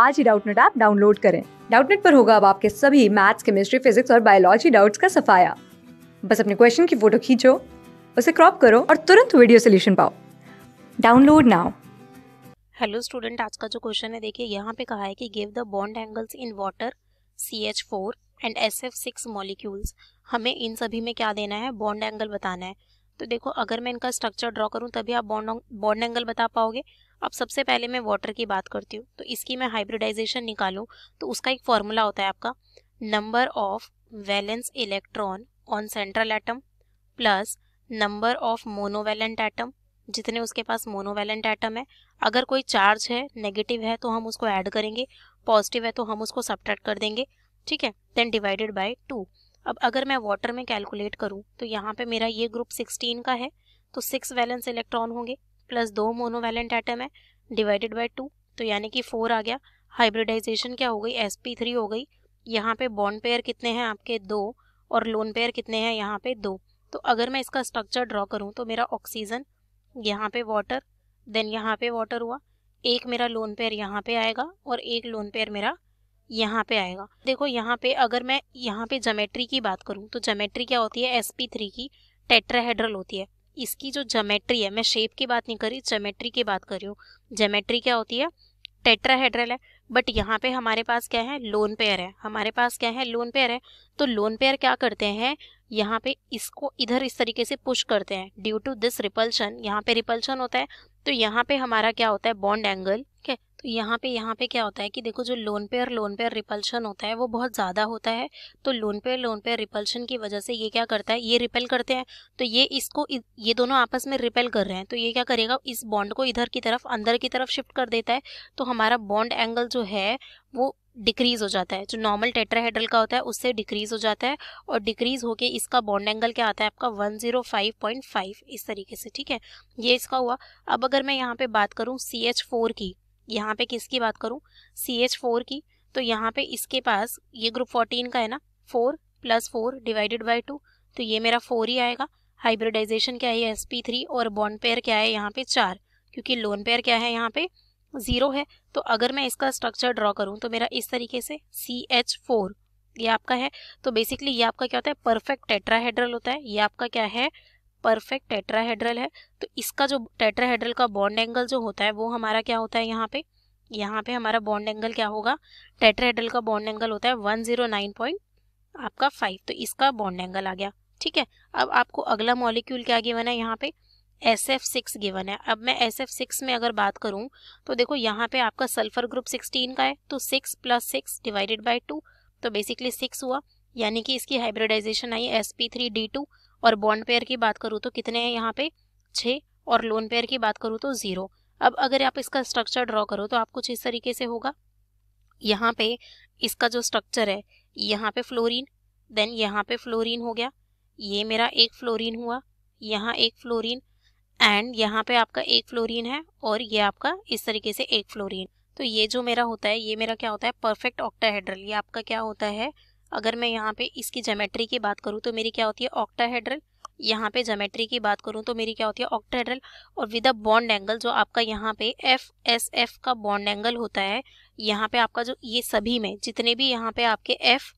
आज ही Doubtnut app download करें डाउटनेट पर होगा अब आपके सभी मैथ्स केमिस्ट्री फिजिक्स और बायोलॉजी डाउट्स का सफाया बस अपने क्वेश्चन की फोटो खींचो उसे क्रॉप करो और तुरंत वीडियो सोल्यूशन पाओ डाउनलोड नाउ हेलो स्टूडेंट आज का जो क्वेश्चन है देखिए यहाँ पे कहा है कि give the bond angles in water C H four and S F six molecules हमें इन सभी में क्या देना है बॉन्ड एंगल बताना है तो देखो अगर मैं इनका स्ट्रक्चर ड्रॉ करूँ तभी आप बॉन्ड बॉन्ड एंगल बता पाओगे अब सबसे पहले मैं वाटर की बात करती हूँ तो इसकी मैं हाइब्रिडाइजेशन निकालूँ तो उसका एक फॉर्मूला होता है आपका number of valence electron on central atom plus number of monovalent atom जितने उसके पास मोनोवैलेंट एटम है अगर कोई चार्ज है नेगेटिव है तो हम उसको ऐड करेंगे पॉजिटिव है तो हम उसको सब्ट्रैक्ट कर देंगे ठीक है देन डिवाइडेड बाय टू अब अगर मैं वाटर में कैलकुलेट करूँ तो यहाँ पे मेरा ये ग्रुप सिक्सटीन का है तो सिक्स वैलेंस इलेक्ट्रॉन होंगे प्लस दो मोनोवैलेंट एटम है डिवाइडेड बाई टू तो यानी कि फोर आ गया हाइब्रिडाइजेशन क्या हो गई एस पी थ्री हो गई यहाँ पे बॉन्ड पेयर कितने हैं आपके दो और लोन पेयर कितने हैं यहाँ पे दो तो अगर मैं इसका स्ट्रक्चर ड्रॉ करूँ तो मेरा ऑक्सीजन यहाँ पे वाटर देन यहाँ पे वाटर हुआ एक मेरा लोन पेयर यहाँ पे आएगा और एक लोन पेयर मेरा यहाँ पे आएगा देखो यहाँ पे अगर मैं यहाँ पे जोमेट्री की बात करूँ तो जोमेट्री क्या होती है एस पी थ्री की टेट्राहेड्रल होती है इसकी जो जोमेट्री है मैं शेप की बात नहीं करी जोमेट्री की बात कर रही हूँ जोमेट्री क्या होती है टेट्राहेड्रल है बट यहाँ पे हमारे पास क्या है लोन पेयर है हमारे पास क्या है लोन पेयर है तो लोन पेयर क्या करते हैं यहाँ पे इसको इधर इस तरीके से पुश करते हैं ड्यू टू दिस रिपल्शन यहाँ पे रिपल्शन होता है तो यहाँ पे हमारा क्या होता है बॉन्ड एंगल ठीक है तो यहाँ पे यहाँ पे क्या होता है कि देखो जो लोन पे और लोन पे रिपल्शन होता है वो बहुत ज़्यादा होता है तो लोन पे लोन पे रिपल्शन की वजह से ये क्या करता है ये रिपेल करते हैं तो ये इसको ये दोनों आपस में रिपेल कर रहे हैं तो ये क्या करेगा इस बॉन्ड को इधर की तरफ अंदर की तरफ शिफ्ट कर देता है तो हमारा बॉन्ड एंगल जो है वो डिक्रीज हो जाता है जो नॉर्मल टेट्राहेड्रल का होता है उससे डिक्रीज हो जाता है और डिक्रीज होके इसका बॉन्ड एंगल क्या आता है आपका 105.5 इस तरीके से ठीक है ये इसका हुआ अब अगर मैं यहाँ पे बात करूँ सी एच फोर की यहाँ पे किसकी बात करूँ सी एच फोर की तो यहाँ पे इसके पास ये ग्रुप फोर्टीन का है ना four plus four divided by two तो ये मेरा फोर ही आएगा हाइब्रिडाइजेशन क्या है एस पी थ्री और बॉन्ड पेयर क्या है यहाँ पे चार क्योंकि लोन पेयर क्या है यहाँ पे ज़ीरो है तो अगर मैं इसका स्ट्रक्चर ड्रॉ करूँ तो मेरा इस तरीके से सी एच फोर ये आपका है तो बेसिकली ये आपका क्या होता है परफेक्ट टेट्राहेड्रल होता है ये आपका क्या है परफेक्ट टेट्राहेड्रल है तो इसका जो टेट्राहेड्रल का बॉन्ड एंगल जो होता है वो हमारा क्या होता है यहाँ पे यहाँ पे हमारा बॉन्ड एंगल क्या होगा टेट्राहेड्रल का बॉन्ड एंगल होता है वन जीरो नाइन पॉइंट आपका फाइव तो इसका बॉन्ड एंगल आ गया ठीक है अब आपको अगला मॉलिक्यूल क्या गिवन है यहाँ पे एस एफ सिक्स गिवन है अब मैं एस एफ सिक्स में अगर बात करूँ तो देखो यहाँ पे आपका सल्फर ग्रुप सिक्सटीन का है तो six plus six divided by two तो बेसिकली सिक्स हुआ यानी कि इसकी हाइब्रिडाइजेशन आई S P three D two और बॉन्ड पेयर की बात करूँ तो कितने हैं यहाँ पे छः और लोन पेयर की बात करूँ तो ज़ीरो अब अगर आप इसका स्ट्रक्चर ड्रॉ करो तो आप कुछ इस तरीके से होगा यहाँ पे इसका जो स्ट्रक्चर है यहाँ पे फ्लोरीन देन यहाँ पे फ्लोरीन हो गया ये मेरा एक फ्लोरीन हुआ यहाँ एक फ्लोरीन एंड यहाँ पे आपका एक फ्लोरीन है और ये आपका इस तरीके से एक फ्लोरीन तो ये जो मेरा होता है ये मेरा क्या होता है परफेक्ट ऑक्टाहेड्रल ये आपका क्या होता है अगर मैं यहाँ पे इसकी जोमेट्री की बात करूँ तो मेरी क्या होती है ऑक्टाहेड्रल यहाँ पे जोमेट्री की बात करूँ तो मेरी क्या होती है ऑक्टाहेड्रल और विद अ बॉन्ड एंगल जो आपका यहाँ पे एफ एस एफ का बॉन्ड एंगल होता है यहाँ पे आपका जो ये सभी में जितने भी यहाँ पे आपके एफ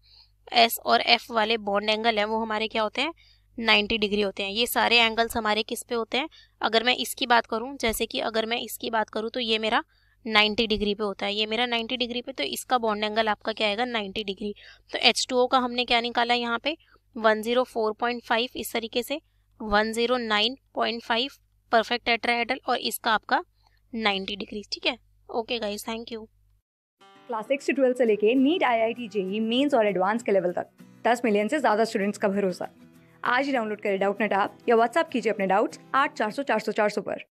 एस और एफ वाले बॉन्ड एंगल हैं वो हमारे क्या होते हैं 90 डिग्री होते हैं ये सारे एंगल्स हमारे किस पे होते हैं अगर मैं इसकी बात करूं जैसे कि अगर मैं इसकी बात करूं तो ये मेरा 90 डिग्री पे होता है ये मेरा 90 डिग्री पे तो इसका बॉन्ड एंगल आपका क्या आएगा 90 डिग्री तो H2O का हमने क्या निकाला यहाँ पे 104.5 इस तरीके से 109.5 परफेक्ट टेट्राहेड्रल और इसका आपका 90 डिग्री ठीक है okay guys thank you class six से ट्वेल्थ से लेके NEET I I T JEE mains और एडवांस के लेवल तक दस मिलियन से ज़्यादा स्टूडेंट्स का भरोसा आज ही डाउनलोड करें डाउट नेट आप या व्हाट्सअप कीजिए अपने डाउट्स आठ चार सौ चार सौ चार सौ पर